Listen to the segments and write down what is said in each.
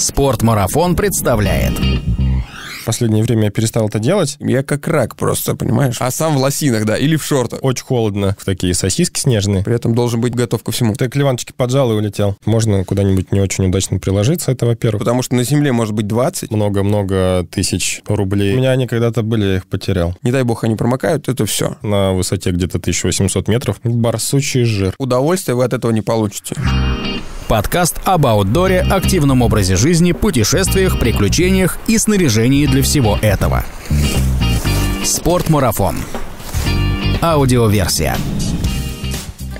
Спортмарафон представляет. В последнее время я перестал это делать. Я как рак просто, понимаешь? А сам в лосинах, да, или в шортах. Очень холодно. В такие сосиски снежные. При этом должен быть готов ко всему. Ты к Ливанчике поджал и улетел. Можно куда-нибудь не очень удачно приложиться, это во-первых. Потому что на земле может быть 20. Много-много тысяч рублей. У меня они когда-то были, я их потерял. Не дай бог, они промокают, это все. На высоте где-то 1800 метров. Барсучий жир. Удовольствие вы от этого не получите. Подкаст об аутдоре, активном образе жизни, путешествиях, приключениях и снаряжении для всего этого. Спортмарафон. Аудиоверсия.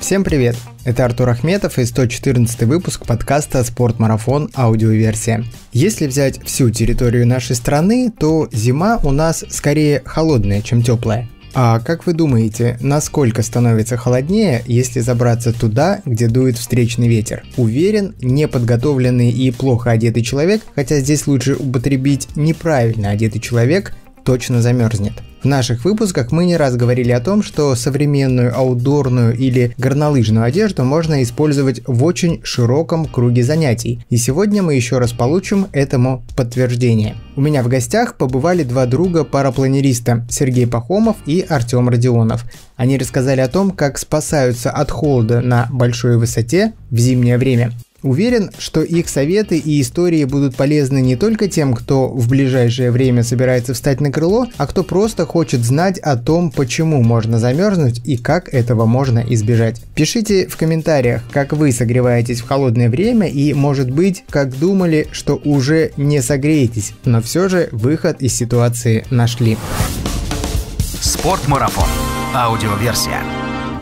Всем привет! Это Артур Ахметов и 114 выпуск подкаста «Спортмарафон. Аудиоверсия». Если взять всю территорию нашей страны, то зима у нас скорее холодная, чем теплая. А как вы думаете, насколько становится холоднее, если забраться туда, где дует встречный ветер? Уверен, неподготовленный и плохо одетый человек, хотя здесь лучше употребить неправильно одетый человек, точно замерзнет. В наших выпусках мы не раз говорили о том, что современную аутдорную или горнолыжную одежду можно использовать в очень широком круге занятий, и сегодня мы еще раз получим этому подтверждение. У меня в гостях побывали два друга парапланериста Сергей Пахомов и Артем Родионов. Они рассказали о том, как спасаются от холода на большой высоте в зимнее время. Уверен, что их советы и истории будут полезны не только тем, кто в ближайшее время собирается встать на крыло, а кто просто хочет знать о том, почему можно замерзнуть и как этого можно избежать. Пишите в комментариях, как вы согреваетесь в холодное время и, может быть, как думали, что уже не согреетесь, но все же выход из ситуации нашли. Спортмарафон. Аудиоверсия.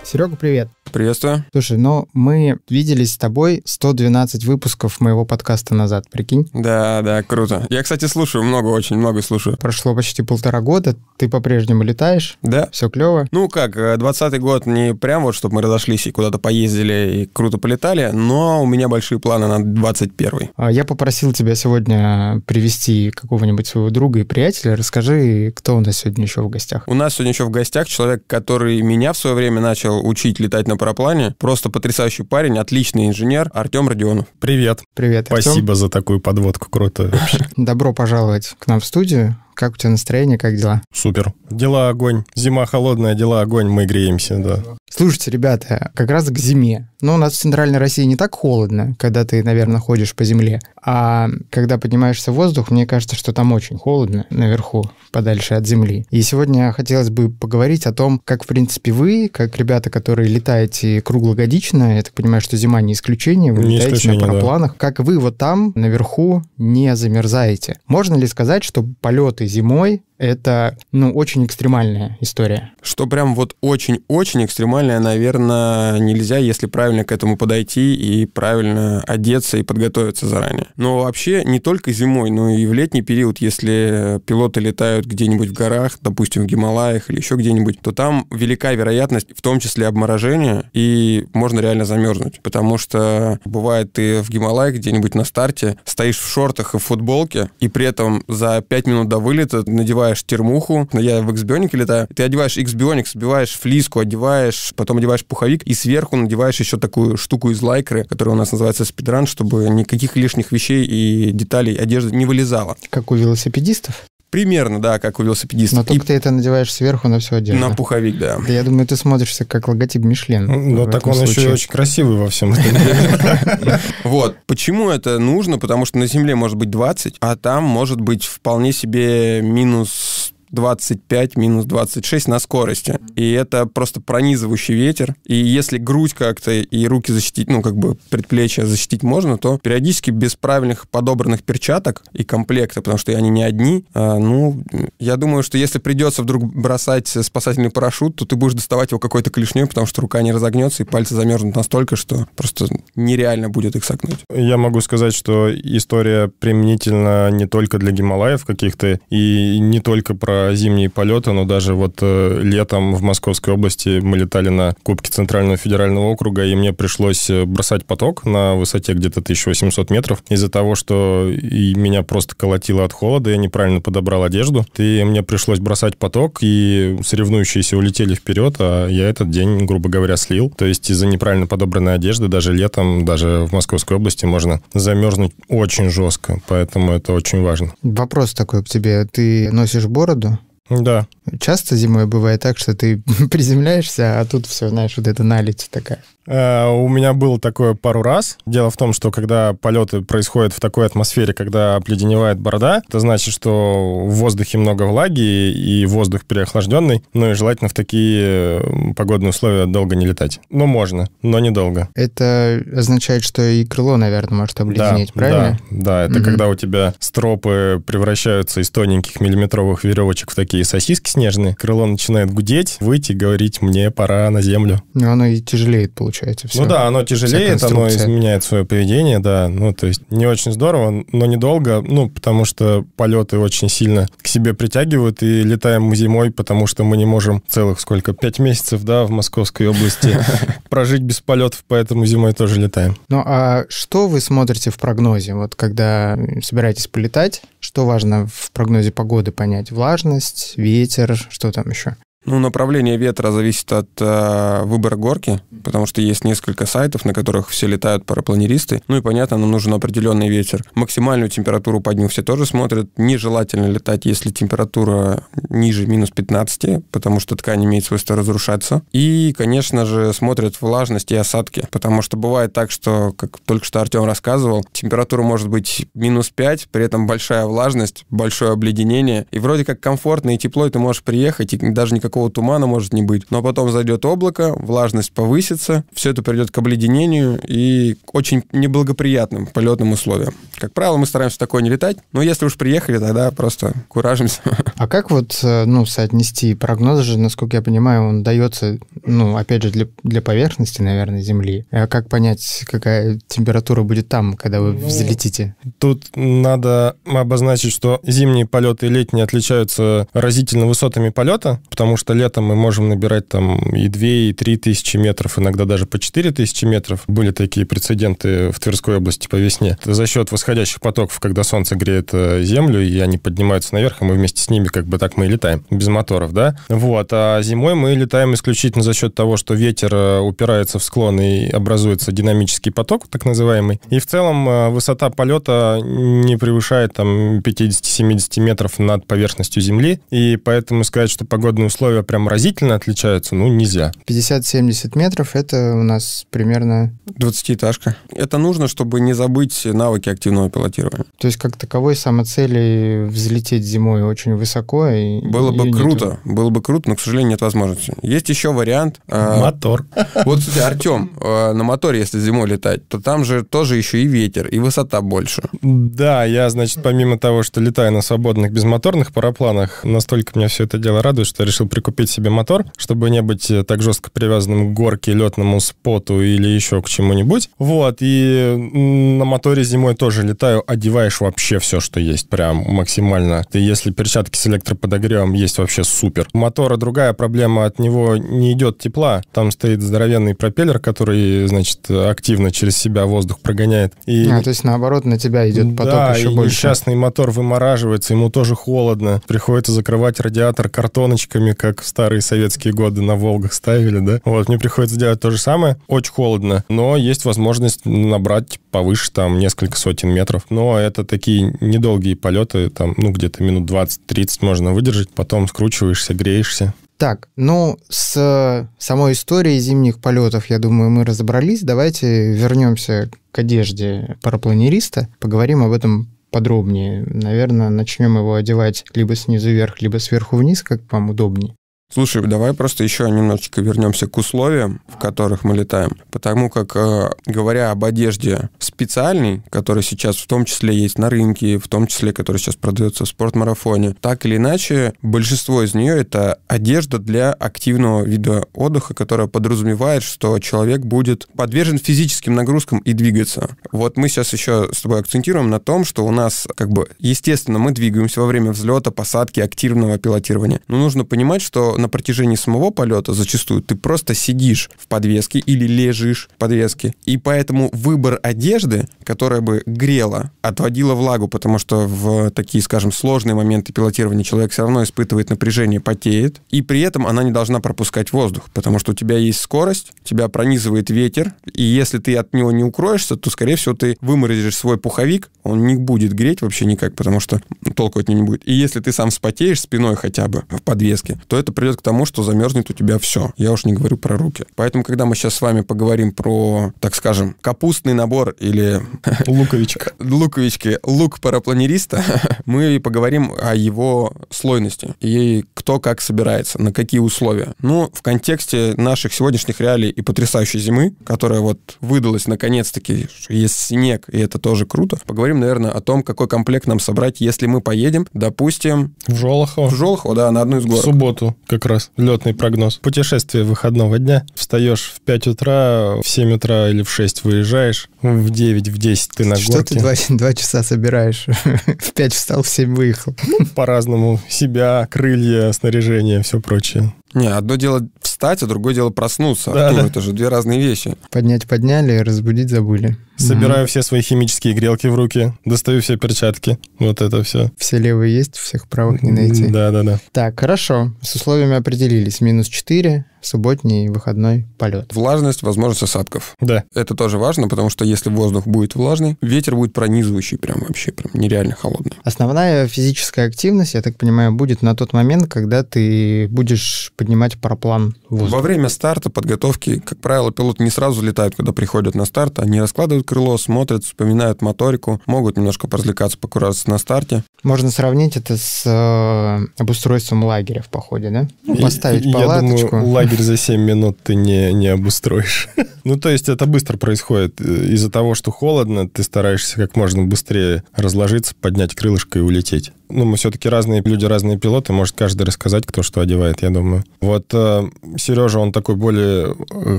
Серега, привет. Приветствую. Слушай, ну мы виделись с тобой 112 выпусков моего подкаста назад, прикинь? Да, да, круто. Я, кстати, слушаю много, очень много слушаю. Прошло почти полтора года, ты по-прежнему летаешь? Да. Все клево? Ну как, 20 э, год не прям вот, чтобы мы разошлись и куда-то поездили и круто полетали, но у меня большие планы на 21 а Я попросил тебя сегодня привести какого-нибудь своего друга и приятеля. Расскажи, кто у нас сегодня еще в гостях? У нас сегодня еще в гостях человек, который меня в свое время начал учить летать на параплане. Просто потрясающий парень, отличный инженер Артем Родионов. Привет. Привет, Артем. Спасибо за такую подводку крутую. Добро пожаловать к нам в студию. Как у тебя настроение, как дела? Супер. Дела огонь. Зима холодная, дела огонь, мы греемся, да. Слушайте, ребята, как раз к зиме. Но ну, у нас в Центральной России не так холодно, когда ты, наверное, ходишь по земле. А когда поднимаешься в воздух, мне кажется, что там очень холодно наверху подальше от Земли. И сегодня хотелось бы поговорить о том, как, в принципе, вы, как ребята, которые летаете круглогодично, я так понимаю, что зима не исключение, вы не летаете исключение, на парапланах, да. как вы вот там наверху не замерзаете. Можно ли сказать, что полеты зимой это, ну, очень экстремальная история. Что прям вот очень-очень экстремальная, наверное, нельзя, если правильно к этому подойти и правильно одеться и подготовиться заранее. Но вообще не только зимой, но и в летний период, если пилоты летают где-нибудь в горах, допустим, в Гималаях или еще где-нибудь, то там велика вероятность, в том числе обморожения, и можно реально замерзнуть. Потому что бывает ты в Гималаях где-нибудь на старте стоишь в шортах и в футболке, и при этом за 5 минут до вылета надеваешь одеваешь термуху, я в X-Bionic летаю, ты одеваешь X-Bionic, сбиваешь флиску, одеваешь, потом одеваешь пуховик, и сверху надеваешь еще такую штуку из лайкры, которая у нас называется спидран, чтобы никаких лишних вещей и деталей одежды не вылезало. Как у велосипедистов? Примерно, да, как у велосипедиста. Но только и... ты это надеваешь сверху на всю одежду. На пуховик, да. да я думаю, ты смотришься как логотип Мишлен. Ну, так он случае. еще и очень красивый во всем этом. Вот. Почему это нужно? Потому что на Земле может быть 20, а там может быть вполне себе минус 25, минус 26 на скорости. И это просто пронизывающий ветер. И если грудь как-то и руки защитить, ну, как бы предплечья защитить можно, то периодически без правильных подобранных перчаток и комплекта, потому что они не одни, а, ну, я думаю, что если придется вдруг бросать спасательный парашют, то ты будешь доставать его какой-то клешней, потому что рука не разогнется, и пальцы замерзнут настолько, что просто нереально будет их согнуть. Я могу сказать, что история применительна не только для Гималаев каких-то, и не только про зимние полеты, но даже вот э, летом в Московской области мы летали на Кубке Центрального федерального округа, и мне пришлось э, бросать поток на высоте где-то 1800 метров из-за того, что и меня просто колотило от холода, я неправильно подобрал одежду, и мне пришлось бросать поток, и соревнующиеся улетели вперед, а я этот день, грубо говоря, слил. То есть из-за неправильно подобранной одежды даже летом, даже в Московской области можно замерзнуть очень жестко, поэтому это очень важно. Вопрос такой к тебе. Ты носишь бороду, да. Часто зимой бывает так, что ты приземляешься, а тут все, знаешь, вот эта налить такая. Э, у меня было такое пару раз. Дело в том, что когда полеты происходят в такой атмосфере, когда обледеневает борода, это значит, что в воздухе много влаги и воздух переохлажденный. Ну и желательно в такие э, погодные условия долго не летать. Ну, можно, но недолго. Это означает, что и крыло, наверное, может обледенеть, да, правильно? Да, да. Это угу. когда у тебя стропы превращаются из тоненьких миллиметровых веревочек в такие сосиски снежные, крыло начинает гудеть, выйти, говорить, мне пора на землю. Но оно и тяжелеет, получается получаете. Все, ну да, оно тяжелее, оно изменяет свое поведение, да. Ну, то есть не очень здорово, но недолго, ну, потому что полеты очень сильно к себе притягивают, и летаем мы зимой, потому что мы не можем целых сколько, пять месяцев, да, в Московской области прожить без полетов, поэтому зимой тоже летаем. Ну, а что вы смотрите в прогнозе? Вот когда собираетесь полетать, что важно в прогнозе погоды понять? Влажность, ветер, что там еще? Ну, направление ветра зависит от э, выбора горки, потому что есть несколько сайтов, на которых все летают парапланеристы. Ну и понятно, нам нужен определенный ветер. Максимальную температуру по дню все тоже смотрят. Нежелательно летать, если температура ниже минус 15, потому что ткань имеет свойство разрушаться. И, конечно же, смотрят влажность и осадки, потому что бывает так, что, как только что Артем рассказывал, температура может быть минус 5, при этом большая влажность, большое обледенение, и вроде как комфортно и тепло, и ты можешь приехать, и даже никакого никакого тумана может не быть. Но потом зайдет облако, влажность повысится, все это придет к обледенению и к очень неблагоприятным полетным условиям. Как правило, мы стараемся такое не летать, но если уж приехали, тогда просто куражимся. А как вот, э, ну, соотнести прогнозы же, насколько я понимаю, он дается, ну, опять же, для, для поверхности, наверное, Земли. А как понять, какая температура будет там, когда вы ну, взлетите? Тут надо обозначить, что зимние полеты и летние отличаются разительно высотами полета, потому что летом мы можем набирать там и 2, и 3 тысячи метров, иногда даже по 4 тысячи метров. Были такие прецеденты в Тверской области по весне. Это за счет восходящих потоков, когда солнце греет э, землю, и они поднимаются наверх, и а мы вместе с ними как бы так мы и летаем, без моторов, да? Вот, а зимой мы летаем исключительно за счет того, что ветер э, упирается в склон и образуется динамический поток, так называемый. И в целом э, высота полета не превышает там 50-70 метров над поверхностью Земли, и поэтому сказать, что погодные условия условия прям разительно отличаются, ну, нельзя. 50-70 метров — это у нас примерно... 20-этажка. Это нужно, чтобы не забыть навыки активного пилотирования. То есть как таковой самоцели взлететь зимой очень высоко? И... Было бы нету. круто, было бы круто, но, к сожалению, нет возможности. Есть еще вариант... А, Мотор. Вот, кстати, Артем, а, на моторе, если зимой летать, то там же тоже еще и ветер, и высота больше. Да, я, значит, помимо того, что летаю на свободных безмоторных парапланах, настолько меня все это дело радует, что я решил прикупить себе мотор, чтобы не быть э, так жестко привязанным к горке, летному споту или еще к чему-нибудь. Вот, и на моторе зимой тоже летаю, одеваешь вообще все, что есть, прям максимально. Ты, если перчатки с электроподогревом есть, вообще супер. У мотора другая проблема, от него не идет тепла. Там стоит здоровенный пропеллер, который, значит, активно через себя воздух прогоняет. И... А, то есть, наоборот, на тебя идет поток да, еще и больше. несчастный мотор вымораживается, ему тоже холодно. Приходится закрывать радиатор картоночками, как как в старые советские годы на Волгах ставили, да. Вот, мне приходится делать то же самое. Очень холодно, но есть возможность набрать повыше, там, несколько сотен метров. Но это такие недолгие полеты, там, ну, где-то минут 20-30 можно выдержать, потом скручиваешься, греешься. Так, ну, с э, самой историей зимних полетов, я думаю, мы разобрались. Давайте вернемся к одежде парапланериста, поговорим об этом подробнее. Наверное, начнем его одевать либо снизу вверх, либо сверху вниз, как вам удобнее. Слушай, давай просто еще немножечко вернемся к условиям, в которых мы летаем. Потому как, э, говоря об одежде специальной, которая сейчас в том числе есть на рынке, в том числе, которая сейчас продается в спортмарафоне, так или иначе, большинство из нее это одежда для активного вида отдыха, которая подразумевает, что человек будет подвержен физическим нагрузкам и двигаться. Вот мы сейчас еще с тобой акцентируем на том, что у нас, как бы, естественно, мы двигаемся во время взлета, посадки, активного пилотирования. Но нужно понимать, что на протяжении самого полета зачастую ты просто сидишь в подвеске или лежишь в подвеске. И поэтому выбор одежды, которая бы грела, отводила влагу, потому что в такие, скажем, сложные моменты пилотирования человек все равно испытывает напряжение, потеет. И при этом она не должна пропускать воздух, потому что у тебя есть скорость, тебя пронизывает ветер, и если ты от него не укроешься, то, скорее всего, ты выморозишь свой пуховик, он не будет греть вообще никак, потому что толку от него не будет. И если ты сам спотеешь спиной хотя бы в подвеске, то это придет придет к тому, что замерзнет у тебя все. Я уж не говорю про руки. Поэтому, когда мы сейчас с вами поговорим про, так скажем, капустный набор или... Луковичка. Луковички. Лук парапланериста, мы поговорим о его слойности и кто как собирается, на какие условия. Ну, в контексте наших сегодняшних реалий и потрясающей зимы, которая вот выдалась наконец-таки, есть снег, и это тоже круто, поговорим, наверное, о том, какой комплект нам собрать, если мы поедем, допустим... В Жолохово. В Жолохово, да, на одну из гор. В субботу, как как раз летный прогноз. Путешествие выходного дня. Встаешь в 5 утра, в 7 утра или в 6 выезжаешь, в 9, в 10 ты на Что горке. Что ты 2, 2 часа собираешь? в 5 встал, в 7 выехал. Ну, по-разному. Себя, крылья, снаряжение, все прочее. Не, одно дело встать, а другое дело проснуться. Да, Артур, ну, да. это же две разные вещи. Поднять подняли, разбудить забыли. Собираю mm-hmm. все свои химические грелки в руки, достаю все перчатки, вот это все. Все левые есть, всех правых не найти. Да-да-да. Так, хорошо, с условиями определились. Минус 4, субботний выходной полет. Влажность, возможность осадков. Да. Это тоже важно, потому что если воздух будет влажный, ветер будет пронизывающий прям вообще, прям нереально холодный. Основная физическая активность, я так понимаю, будет на тот момент, когда ты будешь поднимать параплан воздух. Во время старта, подготовки, как правило, пилоты не сразу летают, когда приходят на старт, они раскладывают крыло, смотрят, вспоминают моторику, могут немножко поразвлекаться, покураться на старте. Можно сравнить это с э, обустройством лагеря в походе, да? Ну, поставить и, палаточку. Я думаю, лагерь за 7 минут ты не, не обустроишь. ну, то есть это быстро происходит. Э, из-за того, что холодно, ты стараешься как можно быстрее разложиться, поднять крылышко и улететь ну, мы все-таки разные люди, разные пилоты, может каждый рассказать, кто что одевает, я думаю. Вот э, Сережа, он такой более э,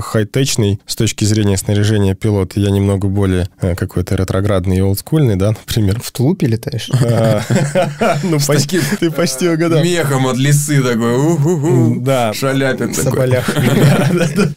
хай-течный с точки зрения снаряжения пилот, я немного более э, какой-то ретроградный и олдскульный, да, например. В тулупе летаешь? А, ну, почти, ты почти угадал. Мехом от лисы такой, да, шаляпин такой.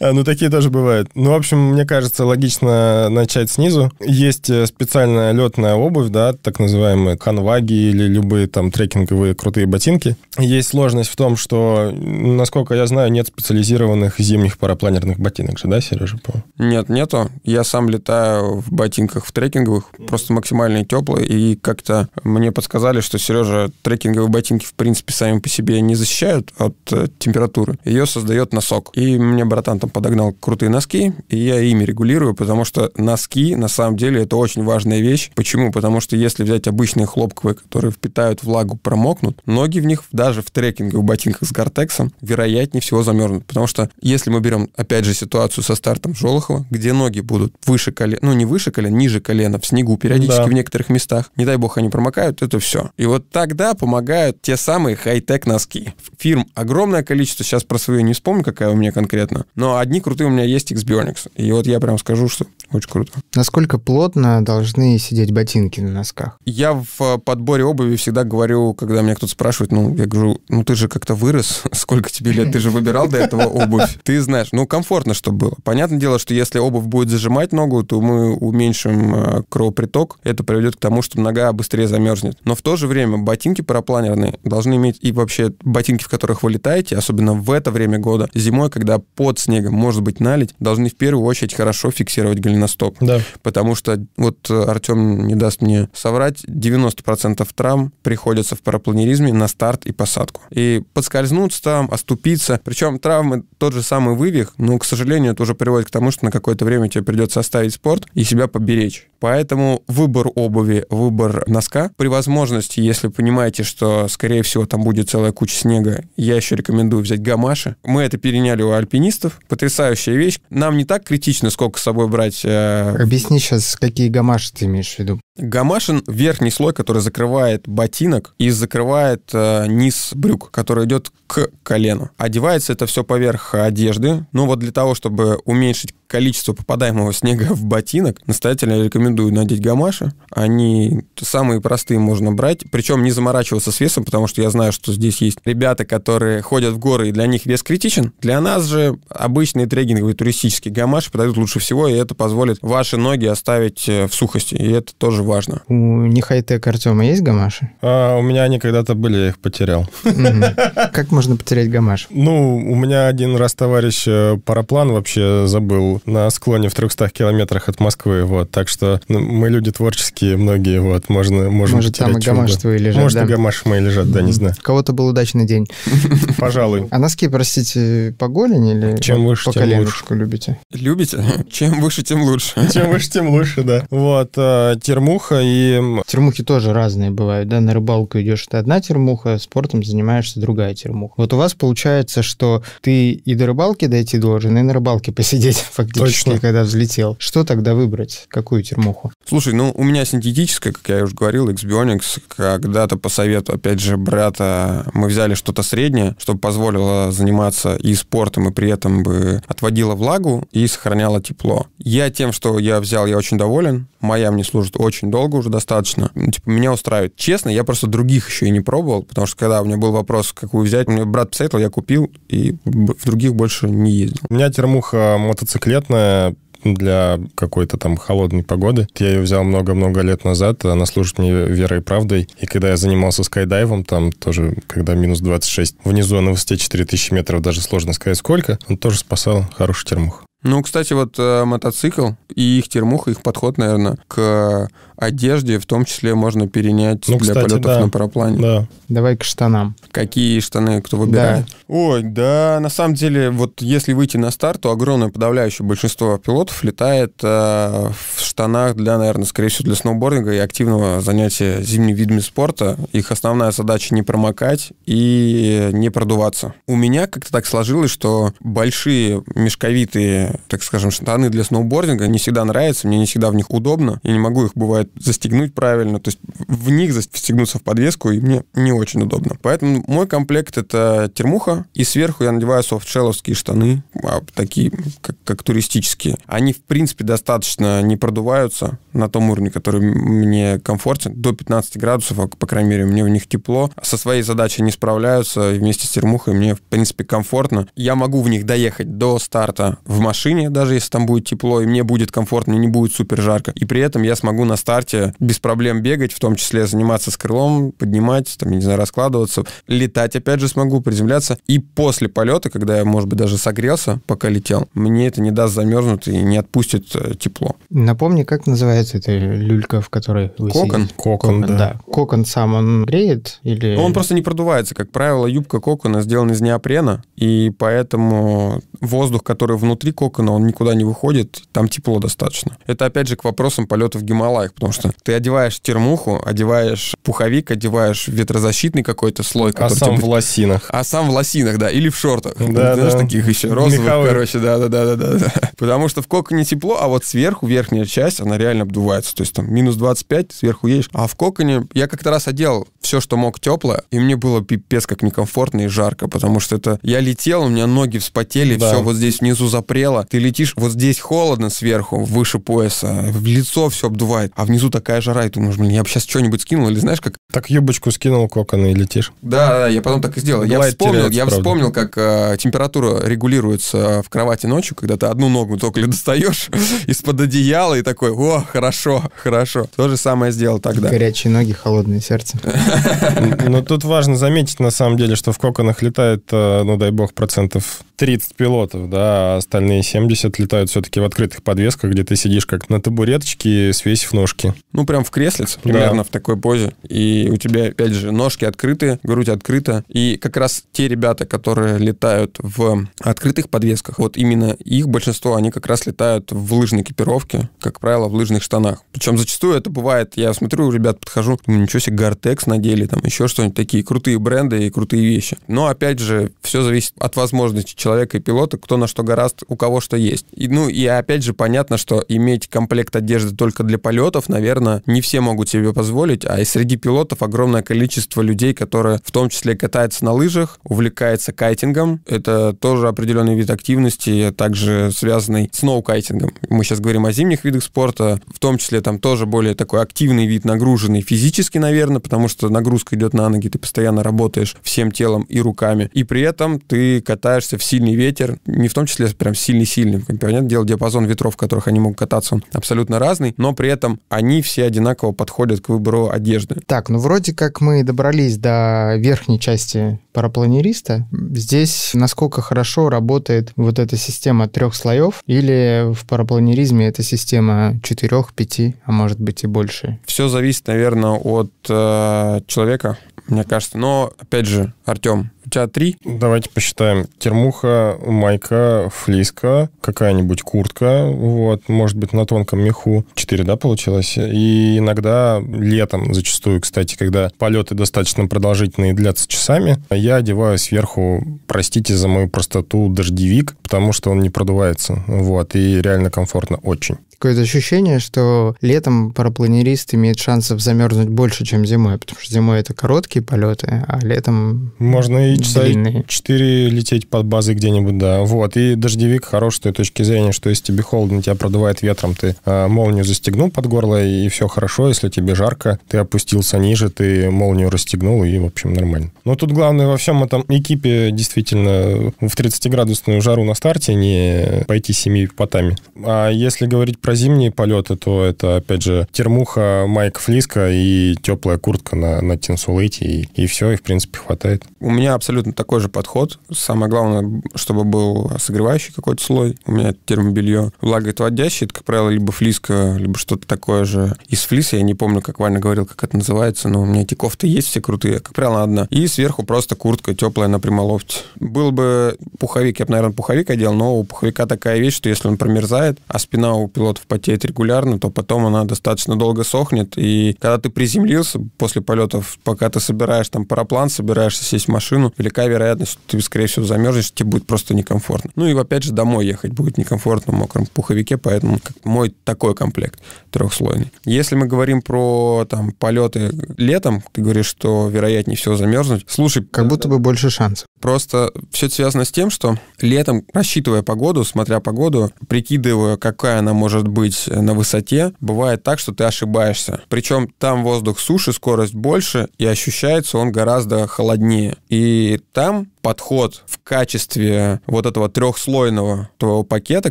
А, ну, такие тоже бывают. Ну, в общем, мне кажется, логично начать снизу. Есть э, специальная летная обувь, да, так называемые канваги или любые или там трекинговые крутые ботинки. Есть сложность в том, что, насколько я знаю, нет специализированных зимних парапланерных ботинок же, да, Сережа? Нет, нету. Я сам летаю в ботинках в трекинговых, просто максимально теплые, и как-то мне подсказали, что, Сережа, трекинговые ботинки, в принципе, сами по себе не защищают от э, температуры. Ее создает носок. И мне братан там подогнал крутые носки, и я ими регулирую, потому что носки, на самом деле, это очень важная вещь. Почему? Потому что если взять обычные хлопковые, которые впитают впитают влагу, промокнут, ноги в них даже в трекинговых ботинках с гортексом вероятнее всего замерзнут. Потому что если мы берем, опять же, ситуацию со стартом Жолохова, где ноги будут выше колена, ну не выше колена, ниже колена, в снегу периодически да. в некоторых местах, не дай бог они промокают, это все. И вот тогда помогают те самые хай-тек носки. Фирм огромное количество, сейчас про свою не вспомню, какая у меня конкретно, но одни крутые у меня есть X-Bionics. И вот я прям скажу, что очень круто. Насколько плотно должны сидеть ботинки на носках? Я в подборе обуви всегда говорю, когда меня кто-то спрашивает, ну, я говорю, ну, ты же как-то вырос, сколько тебе лет, ты же выбирал до этого обувь. Ты знаешь, ну, комфортно, чтобы было. Понятное дело, что если обувь будет зажимать ногу, то мы уменьшим э, кровоприток, это приведет к тому, что нога быстрее замерзнет. Но в то же время ботинки парапланерные должны иметь и вообще ботинки, в которых вы летаете, особенно в это время года, зимой, когда под снегом может быть налить, должны в первую очередь хорошо фиксировать голеностопие на стоп. Да. Потому что, вот Артем не даст мне соврать, 90% травм приходится в парапланеризме на старт и посадку. И подскользнуться там, оступиться. Причем травмы тот же самый вывих, но, к сожалению, это уже приводит к тому, что на какое-то время тебе придется оставить спорт и себя поберечь. Поэтому выбор обуви, выбор носка, при возможности, если понимаете, что, скорее всего, там будет целая куча снега, я еще рекомендую взять гамаши. Мы это переняли у альпинистов. Потрясающая вещь. Нам не так критично, сколько с собой брать Э, Объясни сейчас, какие гамаши ты имеешь в виду? Гамашин — верхний слой, который закрывает ботинок и закрывает э, низ брюк, который идет к колену. Одевается это все поверх одежды. Но ну, вот для того, чтобы уменьшить количество попадаемого снега в ботинок, настоятельно рекомендую надеть гамаши. Они самые простые можно брать, причем не заморачиваться с весом, потому что я знаю, что здесь есть ребята, которые ходят в горы, и для них вес критичен. Для нас же обычные трекинговые туристические гамаши подойдут лучше всего, и это позволит ваши ноги оставить э, в сухости. И это тоже важно. У не хай Артема есть гамаши? А, у меня они когда-то были, я их потерял. Как можно потерять гамаш? Ну, у меня один раз товарищ э, параплан вообще забыл на склоне в 300 километрах от Москвы, вот. Так что ну, мы люди творческие, многие, вот. Можно, можно Может, там и гамаш твои лежат, Может, и гамаш мои лежат, да, не знаю. Кого-то был удачный день. Пожалуй. А носки, простите, э, по голени или чем выше, тем лучше? любите? Любите? Чем выше, тем лучше. Чем выше, тем лучше, да. Вот, э, терму термуха и... Термухи тоже разные бывают, да? На рыбалку идешь, это одна термуха, спортом занимаешься другая термуха. Вот у вас получается, что ты и до рыбалки дойти должен, и на рыбалке посидеть фактически, Точно. когда взлетел. Что тогда выбрать? Какую термуху? Слушай, ну, у меня синтетическая, как я уже говорил, X-Bionics, когда-то по совету, опять же, брата, мы взяли что-то среднее, что позволило заниматься и спортом, и при этом бы отводило влагу и сохраняло тепло. Я тем, что я взял, я очень доволен. Моя мне служит очень очень долго уже достаточно. Ну, типа, меня устраивает. Честно, я просто других еще и не пробовал, потому что когда у меня был вопрос, какую взять, мне брат посоветовал, я купил, и в других больше не ездил. У меня термуха мотоциклетная, для какой-то там холодной погоды. Я ее взял много-много лет назад, она служит мне верой и правдой. И когда я занимался скайдайвом, там тоже, когда минус 26, внизу на высоте 4000 метров даже сложно сказать сколько, он тоже спасал хороший термух. Ну, кстати, вот э, мотоцикл и их термуха, их подход, наверное, к одежде в том числе можно перенять ну, для кстати, полетов да. на параплане. Да. Давай к штанам. Какие штаны кто выбирает? Да. Ой, да, на самом деле, вот если выйти на старт, то огромное подавляющее большинство пилотов летает э, в штанах для, наверное, скорее всего, для сноубординга и активного занятия зимними видами спорта. Их основная задача не промокать и не продуваться. У меня как-то так сложилось, что большие мешковитые так скажем, штаны для сноубординга не всегда нравятся, мне не всегда в них удобно, и не могу их, бывает, застегнуть правильно, то есть в них застегнуться в подвеску, и мне не очень удобно. Поэтому мой комплект — это термуха, и сверху я надеваю софтшелловские штаны, а, такие, как, как туристические. Они, в принципе, достаточно не продуваются на том уровне, который мне комфортен, до 15 градусов, а, по крайней мере, мне в них тепло. Со своей задачей не справляются, и вместе с термухой мне, в принципе, комфортно. Я могу в них доехать до старта в машине, машине, даже если там будет тепло, и мне будет комфортно, мне не будет супер жарко. И при этом я смогу на старте без проблем бегать, в том числе заниматься с крылом, поднимать, там, не знаю, раскладываться, летать опять же смогу, приземляться. И после полета, когда я, может быть, даже согрелся, пока летел, мне это не даст замерзнуть и не отпустит э, тепло. Напомни, как называется эта люлька, в которой вы Кокон. Сидите? Кокон, кокон да. да. Кокон сам, он греет или... Он просто не продувается. Как правило, юбка кокона сделана из неопрена, и поэтому воздух, который внутри кокона, окна, он никуда не выходит, там тепло достаточно. Это опять же к вопросам полета в Гималаях, потому что ты одеваешь термуху, одеваешь пуховик, одеваешь ветрозащитный какой-то слой. А сам тебе... в лосинах. А сам в лосинах, да, или в шортах. Да, Знаешь, да. таких еще розовых, Меховые. короче, да-да-да. Потому что в коконе тепло, а вот сверху верхняя часть, она реально обдувается. То есть там минус 25, сверху едешь. А в коконе я как-то раз одел все, что мог, теплое, и мне было пипец как некомфортно и жарко, потому что это... Я летел, у меня ноги вспотели, да. все вот здесь внизу запрело. Ты летишь, вот здесь холодно сверху, выше пояса, в лицо все обдувает, а внизу такая жара, и ты думаешь, блин, я бы сейчас что-нибудь скинул, или знаешь, как... Так юбочку скинул кокон и летишь. Да, да, я потом так и сделал. я вспомнил, я правда. вспомнил, как э, температура регулируется в кровати ночью, когда ты одну ногу только ли достаешь из-под одеяла и такой, о, хорошо, хорошо. То же самое сделал тогда. Горячие ноги, холодное сердце. Но тут важно заметить, на самом деле, что в коконах летает, э, ну, дай бог, процентов 30 пилотов, да, а остальные 70 летают все-таки в открытых подвесках, где ты сидишь как на табуреточке, свесив ножки. Ну, прям в креслице, примерно да. в такой позе. И у тебя, опять же, ножки открыты, грудь открыта. И как раз те ребята, которые летают в открытых подвесках, вот именно их большинство, они как раз летают в лыжной экипировке, как правило, в лыжных штанах. Причем зачастую это бывает, я смотрю, у ребят подхожу, ничего себе, Гартекс надели, там еще что-нибудь, такие крутые бренды и крутые вещи. Но, опять же, все зависит от возможности человека и пилота, кто на что гораст, у кого что есть. И, ну и опять же понятно, что иметь комплект одежды только для полетов, наверное, не все могут себе позволить, а и среди пилотов огромное количество людей, которые в том числе катаются на лыжах, увлекаются кайтингом. Это тоже определенный вид активности, также связанный с ноу-кайтингом. Мы сейчас говорим о зимних видах спорта, в том числе там тоже более такой активный вид, нагруженный физически, наверное, потому что нагрузка идет на ноги, ты постоянно работаешь всем телом и руками, и при этом ты катаешься все сильный ветер, не в том числе прям сильный-сильный. Понятно, дело, диапазон ветров, в которых они могут кататься, он абсолютно разный, но при этом они все одинаково подходят к выбору одежды. Так, ну вроде как мы добрались до верхней части парапланериста. Здесь насколько хорошо работает вот эта система трех слоев, или в парапланеризме эта система четырех, пяти, а может быть и больше? Все зависит, наверное, от э, человека, мне кажется. Но, опять же, Артем, тебя три. Давайте посчитаем. Термуха, майка, флиска, какая-нибудь куртка, вот, может быть, на тонком меху. Четыре, да, получилось? И иногда летом, зачастую, кстати, когда полеты достаточно продолжительные длятся часами, я одеваю сверху, простите за мою простоту, дождевик, потому что он не продувается, вот, и реально комфортно очень какое ощущение, что летом парапланерист имеет шансов замерзнуть больше, чем зимой, потому что зимой это короткие полеты, а летом... Можно и часа длинные. 4 лететь под базы где-нибудь, да. Вот. И дождевик хорош с той точки зрения, что если тебе холодно, тебя продувает ветром, ты э, молнию застегнул под горло, и все хорошо. Если тебе жарко, ты опустился ниже, ты молнию расстегнул, и, в общем, нормально. Но тут главное во всем этом экипе действительно в 30-градусную жару на старте не пойти семи потами. А если говорить про зимние полеты, то это, опять же, термуха, майк флиска и теплая куртка на, на Тенсулейте, и, и все, и, в принципе, хватает. У меня абсолютно такой же подход. Самое главное, чтобы был согревающий какой-то слой. У меня термобелье влагоотводящее, это, как правило, либо флиска, либо что-то такое же из флиса. Я не помню, как Ваня говорил, как это называется, но у меня эти кофты есть все крутые, как правило, одна. И сверху просто куртка теплая на прямолофте. Был бы пуховик, я бы, наверное, пуховик одел, но у пуховика такая вещь, что если он промерзает, а спина у пилотов потеет регулярно, то потом она достаточно долго сохнет. И когда ты приземлился после полетов, пока ты собираешь там параплан, собираешься сесть в машину, велика вероятность, что ты, скорее всего, замерзнешь, тебе будет просто некомфортно. Ну и, опять же, домой ехать будет некомфортно в мокром пуховике, поэтому мой такой комплект трехслойный. Если мы говорим про там полеты летом, ты говоришь, что вероятнее всего замерзнуть. Слушай, как будто бы больше шансов. Просто все это связано с тем, что летом, рассчитывая погоду, смотря погоду, прикидывая, какая она может быть на высоте, бывает так, что ты ошибаешься. Причем там воздух суши, скорость больше, и ощущается он гораздо холоднее. И и там подход в качестве вот этого трехслойного твоего пакета,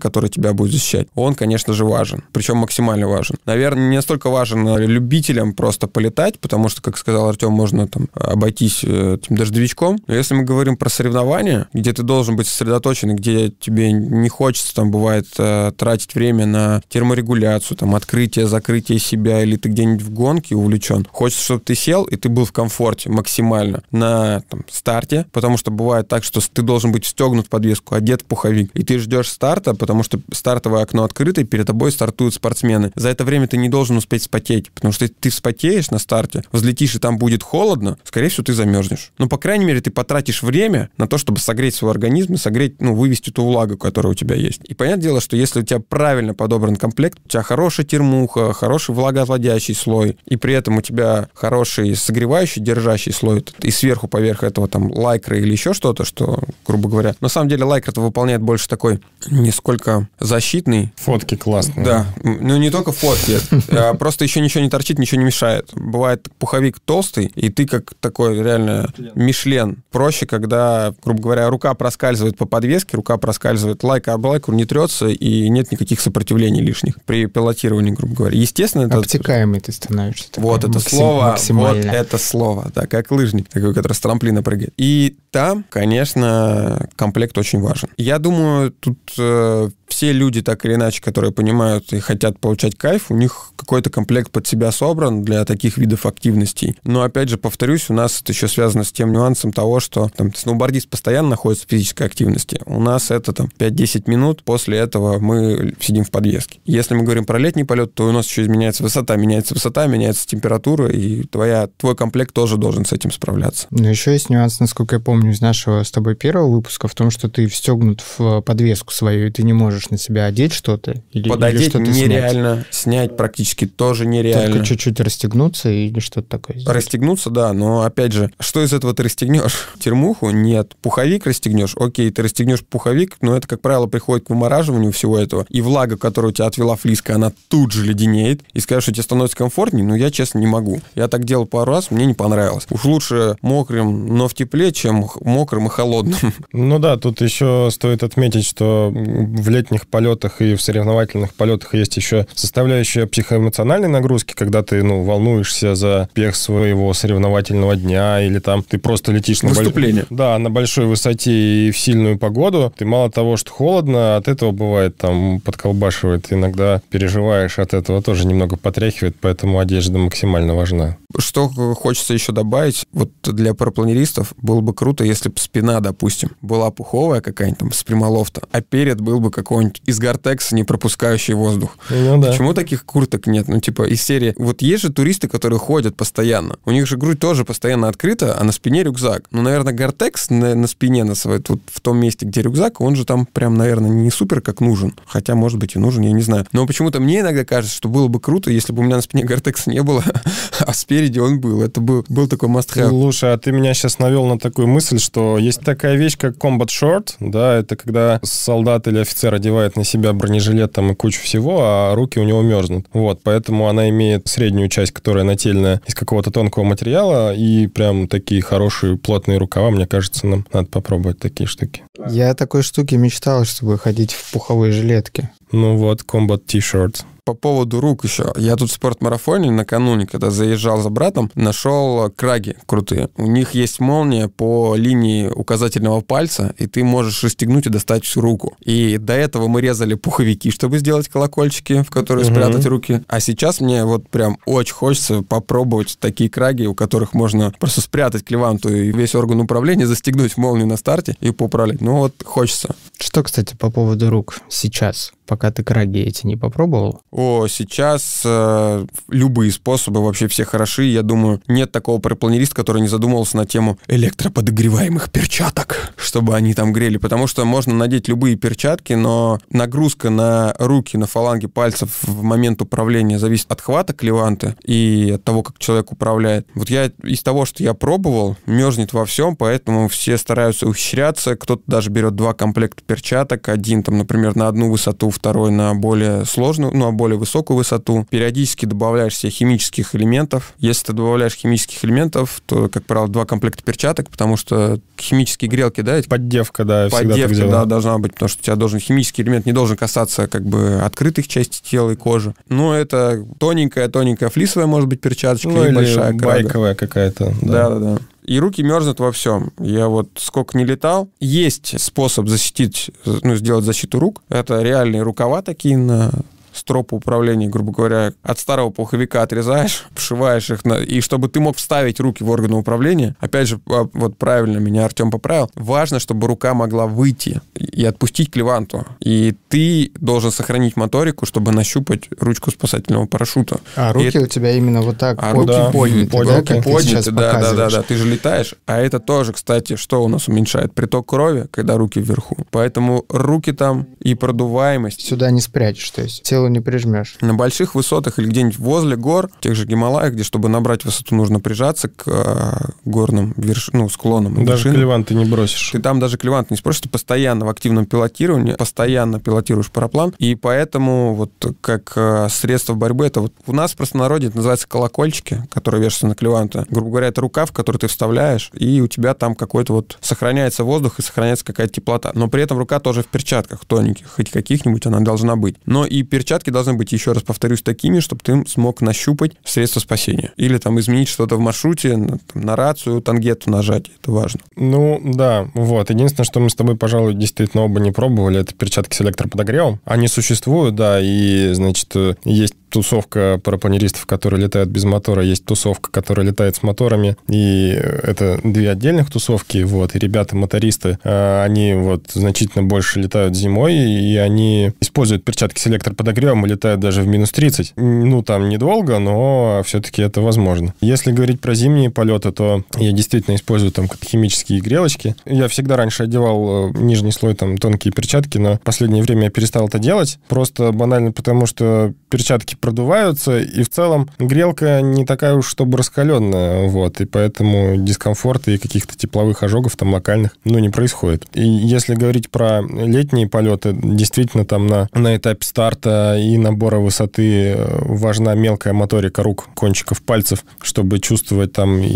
который тебя будет защищать, он, конечно же, важен. Причем максимально важен. Наверное, не настолько важен любителям просто полетать, потому что, как сказал Артем, можно там обойтись э, этим дождевичком. Но если мы говорим про соревнования, где ты должен быть сосредоточен, где тебе не хочется, там, бывает, э, тратить время на терморегуляцию, там, открытие, закрытие себя, или ты где-нибудь в гонке увлечен. Хочется, чтобы ты сел, и ты был в комфорте максимально на там, старте, потому что бывает так, что ты должен быть стегнут в подвеску, одет в пуховик, и ты ждешь старта, потому что стартовое окно открыто, и перед тобой стартуют спортсмены. За это время ты не должен успеть спотеть, потому что ты вспотеешь на старте, взлетишь, и там будет холодно, скорее всего, ты замерзнешь. Но, ну, по крайней мере, ты потратишь время на то, чтобы согреть свой организм и согреть, ну, вывести ту влагу, которая у тебя есть. И понятное дело, что если у тебя правильно подобран комплект, у тебя хорошая термуха, хороший влагоотводящий слой, и при этом у тебя хороший согревающий, держащий слой, и сверху поверх этого там лайкры или еще еще что-то, что, грубо говоря. На самом деле лайк это выполняет больше такой нисколько защитный. Фотки классные. Да. Ну, не только фотки. А просто еще ничего не торчит, ничего не мешает. Бывает пуховик толстый, и ты как такой реально мишлен. Проще, когда, грубо говоря, рука проскальзывает по подвеске, рука проскальзывает лайк, а лайкер не трется, и нет никаких сопротивлений лишних при пилотировании, грубо говоря. Естественно, это... Обтекаемый ты становишься. Вот это слово. Вот это слово, да, как лыжник такой, который с трамплина прыгает. И там, конечно, комплект очень важен. Я думаю, тут э, все люди так или иначе, которые понимают и хотят получать кайф, у них какой-то комплект под себя собран для таких видов активностей. Но опять же, повторюсь, у нас это еще связано с тем нюансом того, что там сноубордист постоянно находится в физической активности. У нас это там 5-10 минут, после этого мы сидим в подвеске. Если мы говорим про летний полет, то у нас еще изменяется высота, меняется высота, меняется температура, и твоя, твой комплект тоже должен с этим справляться. Но еще есть нюанс, насколько я помню, помню из нашего с тобой первого выпуска в том, что ты встегнут в э, подвеску свою, и ты не можешь на себя одеть что-то. Или, Пододеть или что-то нереально, снять. снять практически тоже нереально. Только чуть-чуть расстегнуться или что-то такое. Сделать. Расстегнуться, да, но опять же, что из этого ты расстегнешь? Термуху? Нет. Пуховик расстегнешь? Окей, ты расстегнешь пуховик, но это, как правило, приходит к вымораживанию всего этого. И влага, которую тебя отвела флиска, она тут же леденеет. И скажешь, что тебе становится комфортнее, но я, честно, не могу. Я так делал пару раз, мне не понравилось. Уж лучше мокрым, но в тепле, чем мокрым и холодным. Ну да, тут еще стоит отметить, что в летних полетах и в соревновательных полетах есть еще составляющая психоэмоциональной нагрузки, когда ты, ну, волнуешься за пех своего соревновательного дня, или там ты просто летишь на, Выступление. Боль... да, на большой высоте и в сильную погоду. Ты мало того, что холодно, а от этого бывает там подколбашивает. Иногда переживаешь от этого, тоже немного потряхивает, поэтому одежда максимально важна. Что хочется еще добавить, вот для парапланеристов было бы круто, если бы спина, допустим, была пуховая какая-нибудь там с прямолофта, а перед был бы какой-нибудь из гортекса, не пропускающий воздух. Ну, да. Почему таких курток нет? Ну, типа, из серии... Вот есть же туристы, которые ходят постоянно. У них же грудь тоже постоянно открыта, а на спине рюкзак. Ну, наверное, гортекс на, на спине на своей, вот в том месте, где рюкзак, он же там прям, наверное, не супер как нужен. Хотя, может быть, и нужен, я не знаю. Но почему-то мне иногда кажется, что было бы круто, если бы у меня на спине гортекса не было, а спереди Спереди он был. Это был, был такой must have. Слушай, а ты меня сейчас навел на такую мысль, что есть такая вещь, как combat short, да, это когда солдат или офицер одевает на себя бронежилет там и кучу всего, а руки у него мерзнут. Вот, поэтому она имеет среднюю часть, которая нательная из какого-то тонкого материала, и прям такие хорошие плотные рукава, мне кажется, нам надо попробовать такие штуки. Я такой штуки мечтал, чтобы ходить в пуховой жилетке. Ну вот, combat t-shirt. По поводу рук еще. Я тут в спортмарафоне накануне, когда заезжал за братом, нашел краги крутые. У них есть молния по линии указательного пальца, и ты можешь расстегнуть и достать всю руку. И до этого мы резали пуховики, чтобы сделать колокольчики, в которые угу. спрятать руки. А сейчас мне вот прям очень хочется попробовать такие краги, у которых можно просто спрятать клеванту и весь орган управления, застегнуть молнию на старте и поуправлять. Ну вот хочется. Что, кстати, по поводу рук сейчас, пока ты краги эти не попробовал? О, сейчас э, любые способы вообще все хороши. Я думаю, нет такого парапланериста, который не задумывался на тему электроподогреваемых перчаток, чтобы они там грели. Потому что можно надеть любые перчатки, но нагрузка на руки, на фаланги пальцев в момент управления зависит от хвата клеванты и от того, как человек управляет. Вот я из того, что я пробовал, мерзнет во всем, поэтому все стараются ухищряться. Кто-то даже берет два комплекта перчаток. Один там, например, на одну высоту, второй на более сложную, ну, а более высокую высоту, периодически добавляешь себе химических элементов. Если ты добавляешь химических элементов, то, как правило, два комплекта перчаток, потому что химические грелки, да? Эти... Поддевка, да, Поддевка, да, должна быть, потому что у тебя должен химический элемент, не должен касаться как бы открытых частей тела и кожи. Но ну, это тоненькая-тоненькая флисовая, может быть, перчаточка, ну, небольшая. байковая какая-то. Да-да-да и руки мерзнут во всем. Я вот сколько не летал, есть способ защитить, ну, сделать защиту рук. Это реальные рукава такие на стропы управления, грубо говоря, от старого пуховика отрезаешь, обшиваешь их, на... и чтобы ты мог вставить руки в органы управления, опять же, а, вот правильно меня Артем поправил, важно, чтобы рука могла выйти и отпустить к И ты должен сохранить моторику, чтобы нащупать ручку спасательного парашюта. А руки и... у тебя именно вот так, а руки да, подняты, подняты, да, как подняты, да, да, да, да, ты же летаешь. А это тоже, кстати, что у нас уменьшает? Приток крови, когда руки вверху. Поэтому руки там и продуваемость. Сюда не спрячешь, то есть тело телу не прижмешь. На больших высотах или где-нибудь возле гор, тех же Гималаях, где, чтобы набрать высоту, нужно прижаться к э, горным верш... ну, склонам. Даже вершинам. клеван ты не бросишь. Ты там даже клеван ты не спросишь, ты постоянно в активном пилотировании, постоянно пилотируешь параплан, и поэтому вот как э, средство борьбы, это вот у нас в простонародье это называется колокольчики, которые вешаются на клеванта. Грубо говоря, это рукав, который ты вставляешь, и у тебя там какой-то вот сохраняется воздух и сохраняется какая-то теплота. Но при этом рука тоже в перчатках тоненьких, хоть каких-нибудь она должна быть. Но и перчатки перчатки должны быть, еще раз повторюсь, такими, чтобы ты смог нащупать средства спасения. Или там изменить что-то в маршруте, на, там, на рацию, тангету нажать, это важно. Ну, да, вот. Единственное, что мы с тобой, пожалуй, действительно оба не пробовали, это перчатки с электроподогревом. Они существуют, да, и, значит, э, есть тусовка парапланеристов, которые летают без мотора, есть тусовка, которая летает с моторами, и это две отдельных тусовки, вот, и ребята-мотористы, э, они вот значительно больше летают зимой, и они используют перчатки с электроподогревом прогревом улетают даже в минус 30. Ну, там недолго, но все-таки это возможно. Если говорить про зимние полеты, то я действительно использую там химические грелочки. Я всегда раньше одевал э, нижний слой там тонкие перчатки, но в последнее время я перестал это делать. Просто банально потому, что перчатки продуваются, и в целом грелка не такая уж, чтобы раскаленная, вот, и поэтому дискомфорта и каких-то тепловых ожогов там локальных, ну, не происходит. И если говорить про летние полеты, действительно там на, на этапе старта и набора высоты э, важна мелкая моторика рук, кончиков пальцев, чтобы чувствовать там и,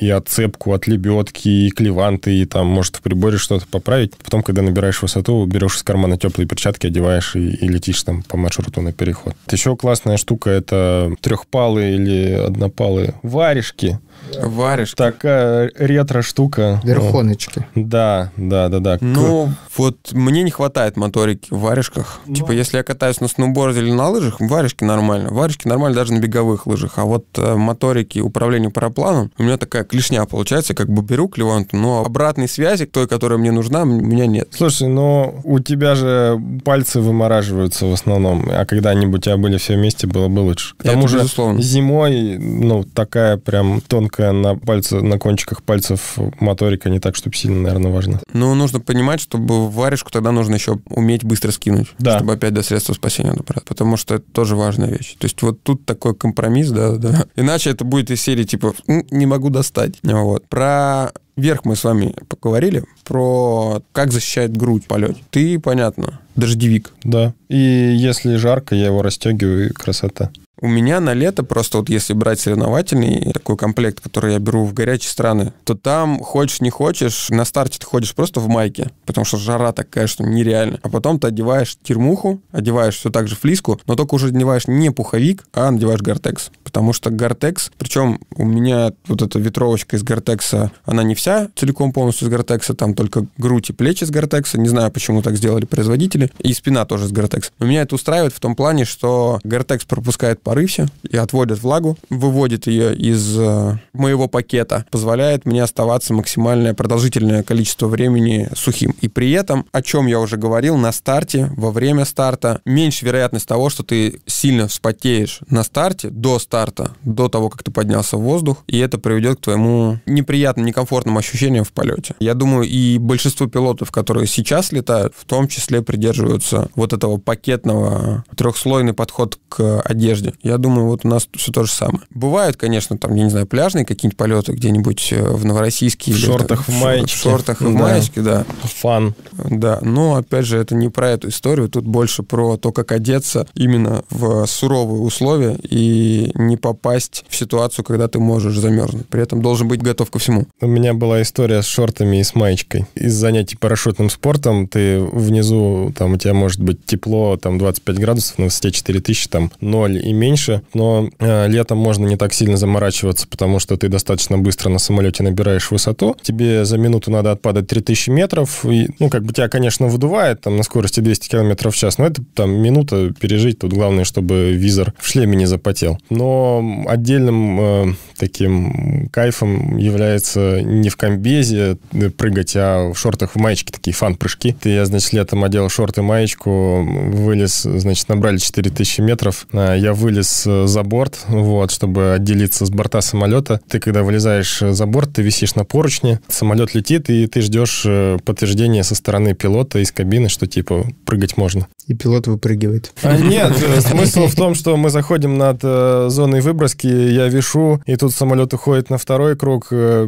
и отцепку от лебедки, и клеванты, и там, может, в приборе что-то поправить. Потом, когда набираешь высоту, берешь из кармана теплые перчатки, одеваешь и, и летишь там по маршруту на переход. Еще классная штука — это трехпалы или однопалы варежки Варежка, Такая ретро-штука. Верхоночки. Да, да, да, да. Ну, вот мне не хватает моторики в варежках. Но... Ну. Типа, если я катаюсь на сноуборде или на лыжах, варежки нормально. Варежки нормально даже на беговых лыжах. А вот э, моторики управления парапланом, у меня такая клешня получается, как бы беру клеванту, ну, но а обратной связи той, которая мне нужна, у меня нет. Слушай, но ну, у тебя же пальцы вымораживаются в основном, а когда нибудь у тебя были все вместе, было бы лучше. К тому Это же безусловно. зимой, ну, такая прям тонкая на, пальце, на кончиках пальцев моторика не так, чтобы сильно, наверное, важна. Ну, нужно понимать, чтобы варежку тогда нужно еще уметь быстро скинуть, да. чтобы опять до средства спасения добраться, потому что это тоже важная вещь. То есть вот тут такой компромисс, да, да. Иначе это будет из серии типа «не могу достать». Вот. Про верх мы с вами поговорили про как защищает грудь полет. Ты, понятно, дождевик. Да. И если жарко, я его расстегиваю, и красота. У меня на лето просто вот если брать соревновательный такой комплект, который я беру в горячие страны, то там хочешь не хочешь, на старте ты ходишь просто в майке, потому что жара такая, что нереально. А потом ты одеваешь термуху, одеваешь все так же флиску, но только уже одеваешь не пуховик, а надеваешь гортекс потому что Гортекс, причем у меня вот эта ветровочка из Гортекса, она не вся целиком полностью из Гортекса, там только грудь и плечи из Гортекса, не знаю, почему так сделали производители, и спина тоже из Гортекса. Но меня это устраивает в том плане, что Гортекс пропускает поры все и отводит влагу, выводит ее из э, моего пакета, позволяет мне оставаться максимальное продолжительное количество времени сухим. И при этом, о чем я уже говорил, на старте, во время старта, меньше вероятность того, что ты сильно вспотеешь на старте, до старта, старта, до того, как ты поднялся в воздух, и это приведет к твоему неприятным, некомфортным ощущениям в полете. Я думаю, и большинство пилотов, которые сейчас летают, в том числе придерживаются вот этого пакетного, трехслойный подход к одежде. Я думаю, вот у нас все то же самое. Бывают, конечно, там, я не знаю, пляжные какие-нибудь полеты где-нибудь э, в Новороссийске. В шортах, там, в маечке. В шортах и да. в маечке, да. Фан. Да, но, опять же, это не про эту историю, тут больше про то, как одеться именно в суровые условия и не не попасть в ситуацию, когда ты можешь замерзнуть. При этом должен быть готов ко всему. У меня была история с шортами и с маечкой. Из занятий парашютным спортом ты внизу, там у тебя может быть тепло, там 25 градусов, на высоте 4000, там 0 и меньше, но э, летом можно не так сильно заморачиваться, потому что ты достаточно быстро на самолете набираешь высоту. Тебе за минуту надо отпадать 3000 метров, и, ну, как бы тебя, конечно, выдувает там на скорости 200 км в час, но это там минута пережить, тут главное, чтобы визор в шлеме не запотел. Но отдельным э, таким кайфом является не в комбезе э, прыгать, а в шортах, в маечке, такие фан-прыжки. Я, значит, летом одел шорты, маечку, вылез, значит, набрали 4000 метров. Э, я вылез э, за борт, вот, чтобы отделиться с борта самолета. Ты, когда вылезаешь за борт, ты висишь на поручне, самолет летит, и ты ждешь подтверждения со стороны пилота из кабины, что, типа, прыгать можно. И пилот выпрыгивает. А, нет, смысл в том, что мы заходим над зоной рандомные выброски, я вешу, и тут самолет уходит на второй круг, э,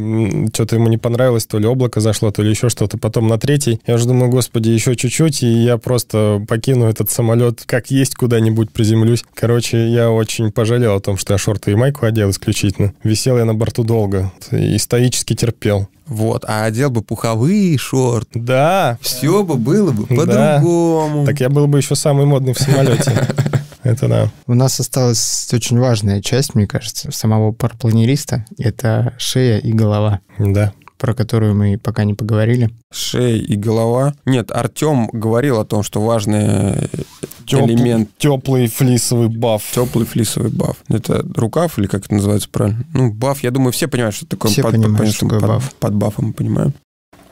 что-то ему не понравилось, то ли облако зашло, то ли еще что-то, потом на третий. Я уже думаю, господи, еще чуть-чуть, и я просто покину этот самолет, как есть куда-нибудь приземлюсь. Короче, я очень пожалел о том, что я шорты и майку одел исключительно. Висел я на борту долго и стоически терпел. Вот, а одел бы пуховые шорты. Да. Все бы было бы по-другому. Да. Так я был бы еще самый модный в самолете. это да. У нас осталась очень важная часть, мне кажется, самого парпланериста. Это шея и голова. Да про которую мы пока не поговорили. Шея и голова. Нет, Артем говорил о том, что важный Тепл, элемент... Теплый флисовый баф. Теплый флисовый баф. Это рукав или как это называется правильно? Ну, баф, я думаю, все понимают, что такое. Все под, понимают, под, что под, баф. Под бафом, понимаю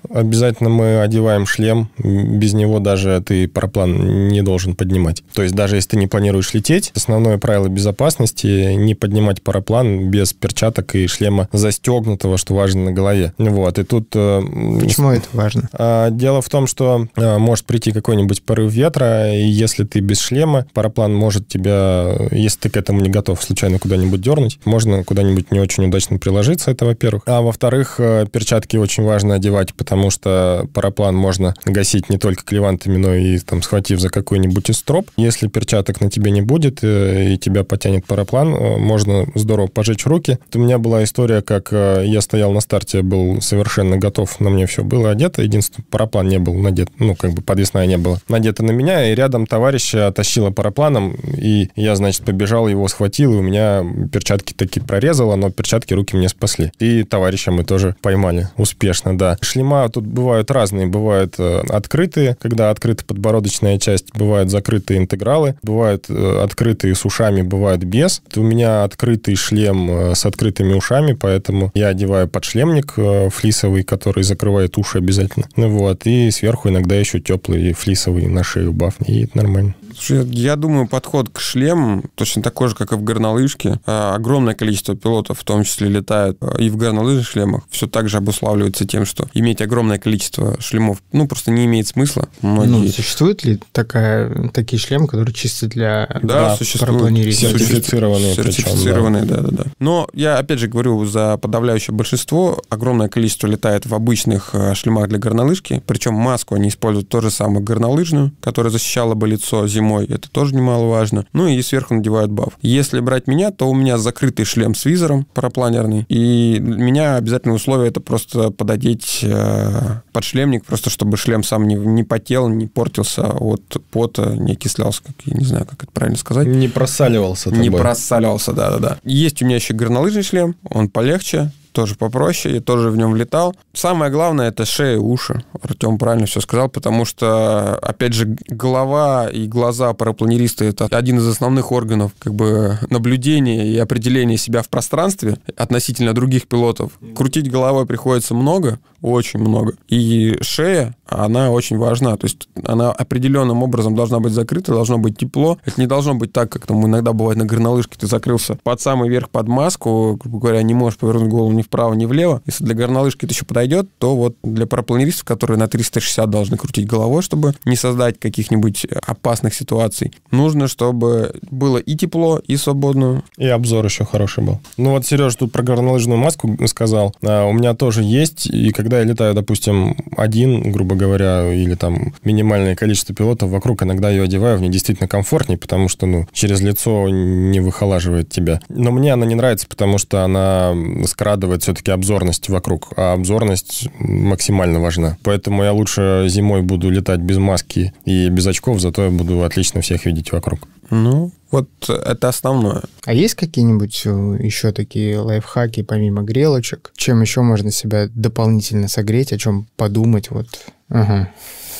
обязательно мы одеваем шлем. Без него даже ты параплан не должен поднимать. То есть даже если ты не планируешь лететь, основное правило безопасности — не поднимать параплан без перчаток и шлема застегнутого, что важно на голове. Вот, и тут... Э, Почему это важно? А, дело в том, что э, может прийти какой-нибудь порыв ветра, и если ты без шлема, параплан может тебя, если ты к этому не готов, случайно куда-нибудь дернуть. Можно куда-нибудь не очень удачно приложиться, это во-первых. А во-вторых, э, перчатки очень важно одевать, потому потому что параплан можно гасить не только клевантами, но и там схватив за какой-нибудь истроп. Если перчаток на тебе не будет э, и тебя потянет параплан, э, можно здорово пожечь руки. У меня была история, как э, я стоял на старте, был совершенно готов, на мне все было одето, единственное, параплан не был надет, ну, как бы подвесная не было, надета на меня, и рядом товарища тащила парапланом, и я, значит, побежал, его схватил, и у меня перчатки такие прорезало, но перчатки руки мне спасли. И товарища мы тоже поймали успешно, да. Шлема тут бывают разные. Бывают э, открытые, когда открыта подбородочная часть, бывают закрытые интегралы, бывают э, открытые с ушами, бывают без. У меня открытый шлем э, с открытыми ушами, поэтому я одеваю подшлемник флисовый, который закрывает уши обязательно. Вот. И сверху иногда еще теплый флисовый на шею баф. И это нормально. Я думаю, подход к шлемам точно такой же, как и в горнолыжке. Э, огромное количество пилотов, в том числе, летают э, и в горнолыжных шлемах. Все так же обуславливается тем, что иметь огромное количество шлемов, ну, просто не имеет смысла. Ну, Многие... Ну, существует ли такая, такие шлемы, которые чисто для да, существуют Сертифицированные. Сертифицированные, да-да-да. Но я, опять же, говорю, за подавляющее большинство огромное количество летает в обычных э, шлемах для горнолыжки, причем маску они используют тоже самую горнолыжную, которая защищала бы лицо зимой самой. Это тоже немаловажно. Ну и сверху надевают баф. Если брать меня, то у меня закрытый шлем с визором парапланерный. И меня обязательное условие это просто пододеть э, шлемник, просто чтобы шлем сам не, не потел, не портился от пота, не окислялся, как, я не знаю, как это правильно сказать. Не просаливался. Тобой. Не просаливался, да-да-да. Есть у меня еще горнолыжный шлем, он полегче, тоже попроще, я тоже в нем летал. Самое главное это шея и уши. Артем правильно все сказал, потому что, опять же, голова и глаза парапланериста это один из основных органов как бы наблюдения и определения себя в пространстве относительно других пилотов. Крутить головой приходится много, очень много. И шея, она очень важна. То есть она определенным образом должна быть закрыта, должно быть тепло. Это не должно быть так, как там иногда бывает на горнолыжке, ты закрылся под самый верх, под маску, грубо говоря, не можешь повернуть голову ни вправо, ни влево. Если для горнолыжки это еще подойдет, то вот для парапланеристов, которые на 360 должны крутить головой, чтобы не создать каких-нибудь опасных ситуаций, нужно, чтобы было и тепло, и свободно. И обзор еще хороший был. Ну вот Сереж тут про горнолыжную маску сказал. А, у меня тоже есть, и когда я летаю, допустим, один, грубо говоря, или там минимальное количество пилотов вокруг, иногда ее одеваю, мне действительно комфортнее, потому что, ну, через лицо не выхолаживает тебя. Но мне она не нравится, потому что она скрадывает выигрывает все-таки обзорность вокруг, а обзорность максимально важна. Поэтому я лучше зимой буду летать без маски и без очков, зато я буду отлично всех видеть вокруг. Ну, вот это основное. А есть какие-нибудь э, еще такие лайфхаки помимо грелочек? Чем еще можно себя дополнительно согреть, о чем подумать? Вот. Ага.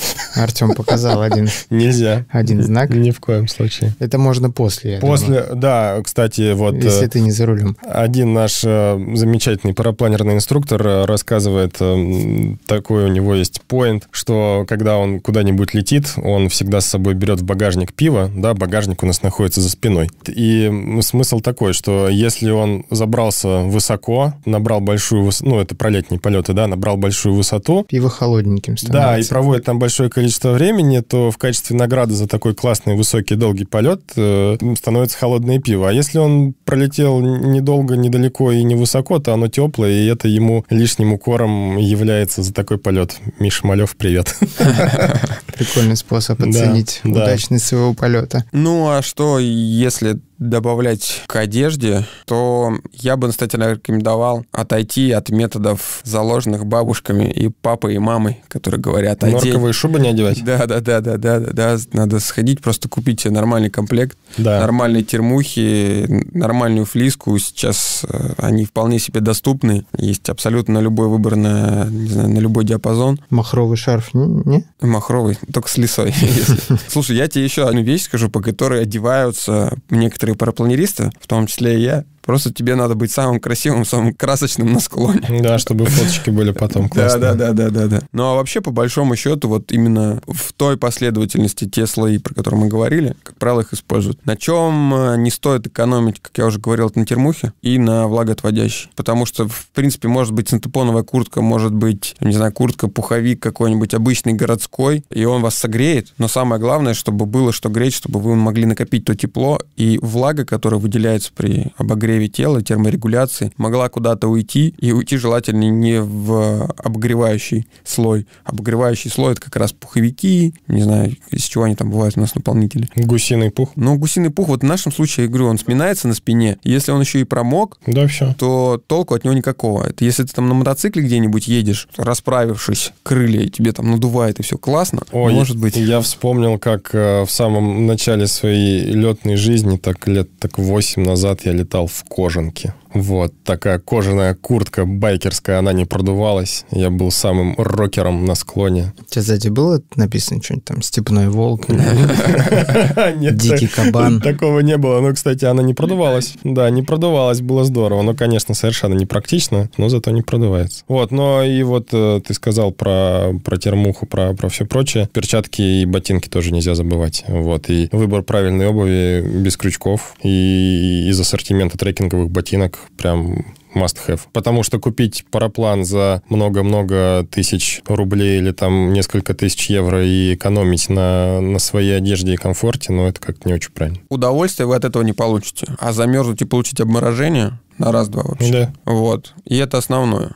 Артем показал один. Нельзя. Один знак. Ни в коем случае. Это можно после. После, да, кстати, вот... Если э, ты не за рулем. Один наш э, замечательный парапланерный инструктор э, рассказывает, такой у него есть поинт, что когда он куда-нибудь летит, он всегда с собой берет в багажник пиво, да, багажник у нас находится за спиной. И смысл такой, что если он забрался высоко, набрал большую, ну, это про летние полеты, да, набрал большую высоту... Пиво холодненьким становится. Да, и проводит там большое количество количество времени, то в качестве награды за такой классный высокий долгий полет э, становится холодное пиво. А если он пролетел недолго, недалеко и невысоко, то оно теплое, и это ему лишним укором является за такой полет. Миша Малев, привет. Прикольный способ оценить удачность своего полета. Ну а что, если добавлять к одежде, то я бы кстати, рекомендовал отойти от методов, заложенных бабушками и папой, и мамой, которые говорят одеть. Норковые шубы не одевать. Да, да, да, да, да, да, да. Надо сходить, просто купить себе нормальный комплект, да. нормальные термухи, нормальную флиску. Сейчас э, они вполне себе доступны. Есть абсолютно на любой выбор на, не знаю, на любой диапазон. Махровый шарф, не? Махровый, только с лисой. Слушай, я тебе еще одну вещь скажу, по которой одеваются некоторые некоторые парапланеристы, в том числе и я, Просто тебе надо быть самым красивым, самым красочным на склоне. Да, чтобы фоточки были потом классные. Да, да, да, да, да. Ну а вообще, по большому счету, вот именно в той последовательности те слои, про которые мы говорили, как правило, их используют. На чем э, не стоит экономить, как я уже говорил, это на термухе и на влагоотводящей. Потому что, в принципе, может быть синтепоновая куртка, может быть, не знаю, куртка, пуховик какой-нибудь обычный городской, и он вас согреет. Но самое главное, чтобы было что греть, чтобы вы могли накопить то тепло и влага, которая выделяется при обогреве подогреве тела, терморегуляции, могла куда-то уйти, и уйти желательно не в обогревающий слой. Обогревающий слой — это как раз пуховики, не знаю, из чего они там бывают у нас наполнители. Гусиный пух. Ну, гусиный пух, вот в нашем случае, я говорю, он сминается на спине, если он еще и промок, да, все. то толку от него никакого. Это если ты там на мотоцикле где-нибудь едешь, расправившись крылья, тебе там надувает, и все классно, Ой, может быть. Я вспомнил, как э, в самом начале своей летной жизни, так лет так 8 назад я летал в в кожанке. Вот такая кожаная куртка байкерская, она не продувалась. Я был самым рокером на склоне. У тебя сзади было написано что-нибудь там «Степной волк» «Дикий кабан»? Такого не было. но ну, кстати, она не продувалась. Да, не продувалась, было здорово. Но, конечно, совершенно непрактично, но зато не продувается. Вот, но и вот э, ты сказал про, про термуху, про, про все прочее. Перчатки и ботинки тоже нельзя забывать. Вот, и выбор правильной обуви без крючков и из ассортимента трекинговых ботинок прям must have. Потому что купить параплан за много-много тысяч рублей или там несколько тысяч евро и экономить на, на своей одежде и комфорте, ну, это как-то не очень правильно. Удовольствие вы от этого не получите. А замерзнуть и получить обморожение на раз-два вообще. Да. Вот. И это основное.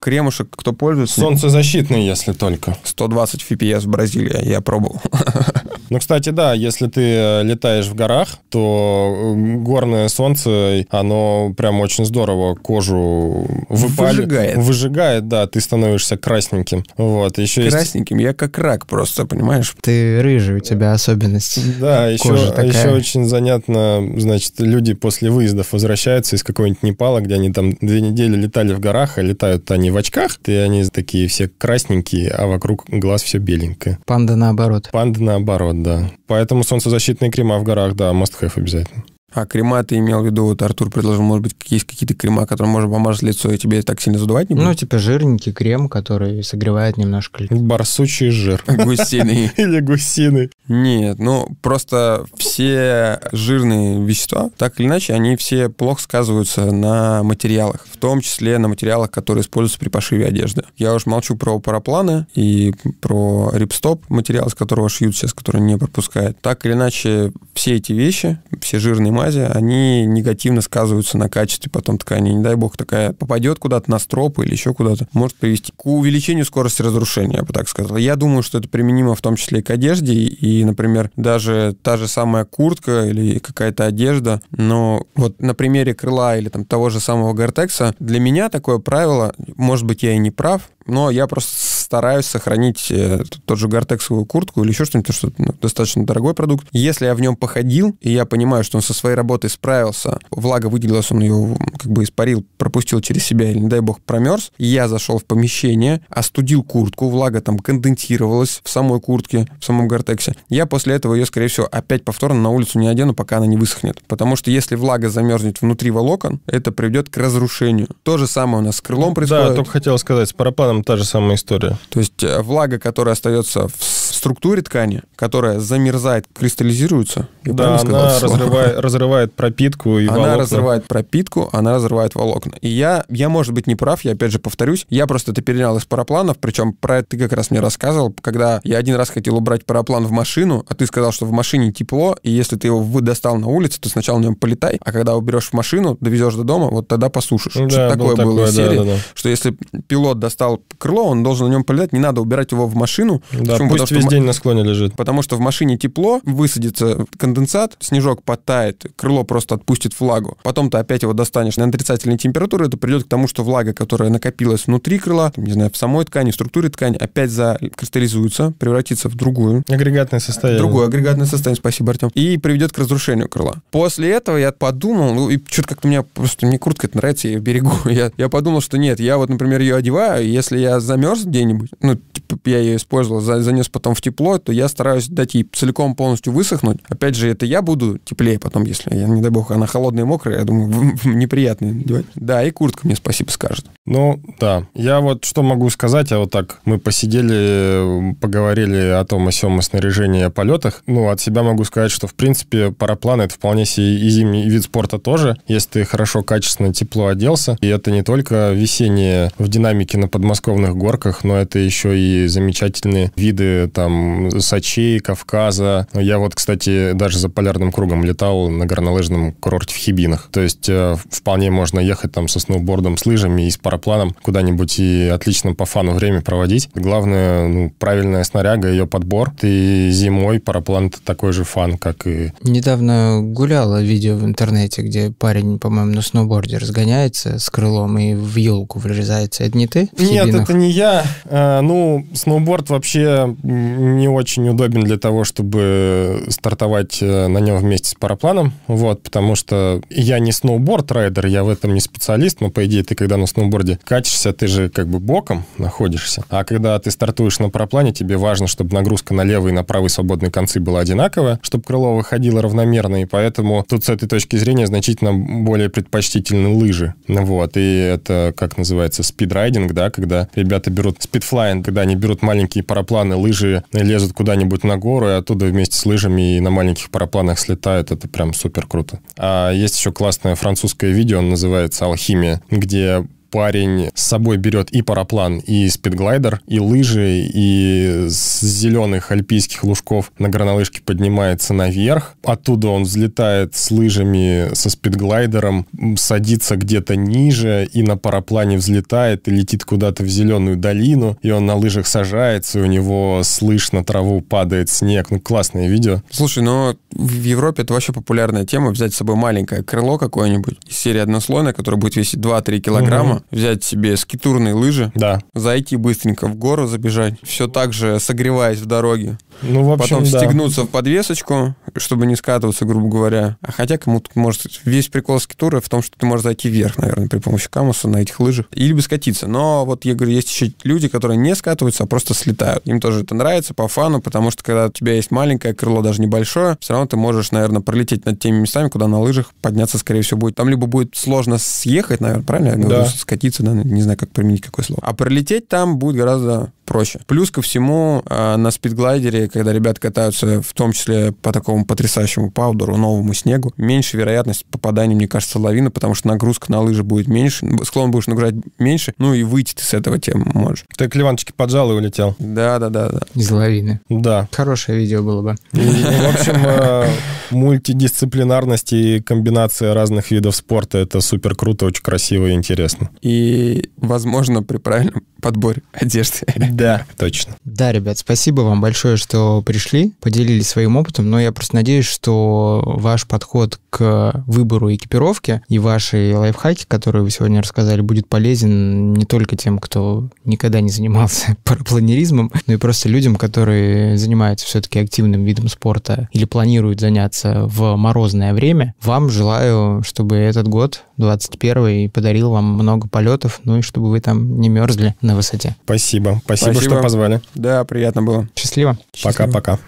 Кремушек кто пользуется? Солнцезащитный, если только. 120 FPS в Бразилии я пробовал. Ну, кстати, да, если ты э, летаешь в горах, то горное солнце, оно прям очень здорово кожу выпали... выжигает. Выжигает, да, ты становишься красненьким. Вот, еще красненьким, есть... я как рак просто, понимаешь? Ты рыжий, у тебя особенность. Да, еще, еще а очень занятно, значит, люди после выездов возвращаются из какого-нибудь Непала, где они там две недели летали в горах, а летают они в очках, и они такие все красненькие, а вокруг глаз все беленькое. Панда наоборот. Панда наоборот, да. Поэтому солнцезащитные крема в горах, да, must have обязательно. А крема ты имел в виду, вот Артур предложил, может быть, есть какие-то крема, которые можно помазать лицо, и тебе так сильно задувать не ну, будет? Ну, типа жирненький крем, который согревает немножко лицо. Барсучий жир. Гусиный. Или гусиный. Нет, ну, просто все жирные вещества, так или иначе, они все плохо сказываются на материалах, в том числе на материалах, которые используются при пошиве одежды. Я уж молчу про парапланы и про рипстоп, материал, с которого шьют сейчас, который не пропускает. Так или иначе, все эти вещи, все жирные массы, мазе, они негативно сказываются на качестве потом ткани. Не дай бог, такая попадет куда-то на стропы или еще куда-то, может привести к увеличению скорости разрушения, я бы так сказал. Я думаю, что это применимо в том числе и к одежде, и, например, даже та же самая куртка или какая-то одежда, но вот на примере крыла или там того же самого Гортекса, для меня такое правило, может быть, я и не прав, но я просто стараюсь сохранить э, тот же гортексовую куртку или еще что-нибудь, что ну, достаточно дорогой продукт. Если я в нем походил, и я понимаю, что он со своей работой справился, влага выделилась, он ее как бы испарил, пропустил через себя или, не дай бог, промерз, я зашел в помещение, остудил куртку, влага там конденсировалась в самой куртке, в самом гортексе. Я после этого ее, скорее всего, опять повторно на улицу не одену, пока она не высохнет. Потому что если влага замерзнет внутри волокон, это приведет к разрушению. То же самое у нас с крылом ну, происходит. Да, только хотел сказать, с парапаном там та же самая история. То есть э, влага, которая остается в структуре ткани, которая замерзает, кристаллизируется. Я да, она разрывает, разрывает пропитку и Она волокна. разрывает пропитку, она разрывает волокна. И я, я, может быть, не прав, я опять же повторюсь, я просто это перенял из парапланов, причем про это ты как раз мне рассказывал, когда я один раз хотел убрать параплан в машину, а ты сказал, что в машине тепло, и если ты его достал на улице, то сначала на нем полетай, а когда уберешь в машину, довезешь до дома, вот тогда посушишь. Ну да, что такое было, такое, в серии, да, да, да. что если пилот достал крыло, он должен на нем полетать, не надо убирать его в машину. Да, Почему? пусть Потому, Весь день на склоне лежит. Потому что в машине тепло, высадится конденсат, снежок подтает, крыло просто отпустит влагу. Потом ты опять его достанешь на отрицательной температуре, это придет к тому, что влага, которая накопилась внутри крыла, там, не знаю, в самой ткани, в структуре ткани, опять закристаллизуется, превратится в другую. Агрегатное состояние. Другое агрегатное состояние, спасибо, Артем. И приведет к разрушению крыла. После этого я подумал, ну и что-то как-то меня просто, мне куртка это нравится, я ее берегу. Я, я подумал, что нет, я вот, например, ее одеваю, если я замерз где-нибудь, ну, типа, я ее использовал, за, занес потом в тепло, то я стараюсь дать ей целиком полностью высохнуть. Опять же, это я буду теплее потом, если, я, не дай бог, она холодная и мокрая, я думаю, неприятно надевать. Да, и куртка мне спасибо скажет. Ну, да. Я вот что могу сказать, а вот так мы посидели, поговорили о том, о сём, о снаряжении, о полетах. Ну, от себя могу сказать, что, в принципе, параплан — это вполне себе и зимний вид спорта тоже, если ты хорошо, качественно, тепло оделся. И это не только весеннее в динамике на подмосковных горках, но это еще и замечательные виды там там Сочи, Кавказа. Я вот, кстати, даже за полярным кругом летал на горнолыжном курорте в Хибинах. То есть э, вполне можно ехать там со сноубордом, с лыжами и с парапланом куда-нибудь и отлично по фану время проводить. Главное, ну, правильная снаряга, ее подбор. И зимой параплан такой же фан, как и... Недавно гуляла видео в интернете, где парень, по-моему, на сноуборде разгоняется с крылом и в елку врезается. Это не ты? Нет, это не я. А, ну, сноуборд вообще не очень удобен для того, чтобы стартовать э, на нем вместе с парапланом, вот, потому что я не сноуборд-райдер, я в этом не специалист, но, по идее, ты когда на сноуборде качешься, ты же как бы боком находишься, а когда ты стартуешь на параплане, тебе важно, чтобы нагрузка на левый и на правый свободные концы была одинаковая, чтобы крыло выходило равномерно, и поэтому тут с этой точки зрения значительно более предпочтительны лыжи, вот, и это, как называется, спидрайдинг, да, когда ребята берут спидфлайн, когда они берут маленькие парапланы, лыжи лезут куда-нибудь на гору, и оттуда вместе с лыжами и на маленьких парапланах слетают. Это прям супер круто. А есть еще классное французское видео, оно называется «Алхимия», где парень с собой берет и параплан, и спидглайдер, и лыжи, и с зеленых альпийских лужков на горнолыжке поднимается наверх. Оттуда он взлетает с лыжами, со спидглайдером, садится где-то ниже и на параплане взлетает и летит куда-то в зеленую долину, и он на лыжах сажается, и у него слышно траву, падает снег. Ну, классное видео. Слушай, но ну, в Европе это вообще популярная тема, взять с собой маленькое крыло какое-нибудь из серии однослойное, которое будет весить 2-3 килограмма, угу взять себе скитурные лыжи, да. зайти быстренько в гору забежать, все так же согреваясь в дороге. Ну, в общем, Потом да. в подвесочку, чтобы не скатываться, грубо говоря. А хотя кому-то, может, весь прикол скитура в том, что ты можешь зайти вверх, наверное, при помощи камуса на этих лыжах. Или бы скатиться. Но вот, я говорю, есть еще люди, которые не скатываются, а просто слетают. Им тоже это нравится по фану, потому что когда у тебя есть маленькое крыло, даже небольшое, все равно ты можешь, наверное, пролететь над теми местами, куда на лыжах подняться, скорее всего, будет. Там либо будет сложно съехать, наверное, правильно я говорю, да. скатиться, да, не знаю, как применить какое слово. А пролететь там будет гораздо проще. Плюс ко всему, э, на спидглайдере, когда ребята катаются, в том числе по такому потрясающему паудеру, новому снегу, меньше вероятность попадания, мне кажется, лавины, потому что нагрузка на лыжи будет меньше, склон будешь нагружать меньше, ну и выйти ты с этого тем можешь. Ты к Ливанчике поджал и улетел. Да, да, да. да. Из лавины. Да. Хорошее видео было бы. И, в общем, э, мультидисциплинарность и комбинация разных видов спорта — это супер круто, очень красиво и интересно. И, возможно, при правильном подборе одежды. Да. Точно. Да, ребят, спасибо вам большое, что пришли, поделились своим опытом, но я просто надеюсь, что ваш подход к выбору экипировки и ваши лайфхаки, которые вы сегодня рассказали, будет полезен не только тем, кто никогда не занимался парапланеризмом, но и просто людям, которые занимаются все-таки активным видом спорта или планируют заняться в морозное время. Вам желаю, чтобы этот год 21 и подарил вам много полетов, ну и чтобы вы там не мерзли на высоте. Спасибо. Спасибо, Спасибо. что позвали. Да, приятно было. Счастливо. Пока-пока.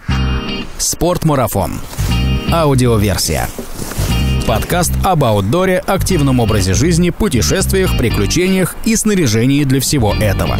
Спортмарафон. Аудиоверсия. Подкаст об аутдоре, активном образе жизни, путешествиях, приключениях и снаряжении для всего этого.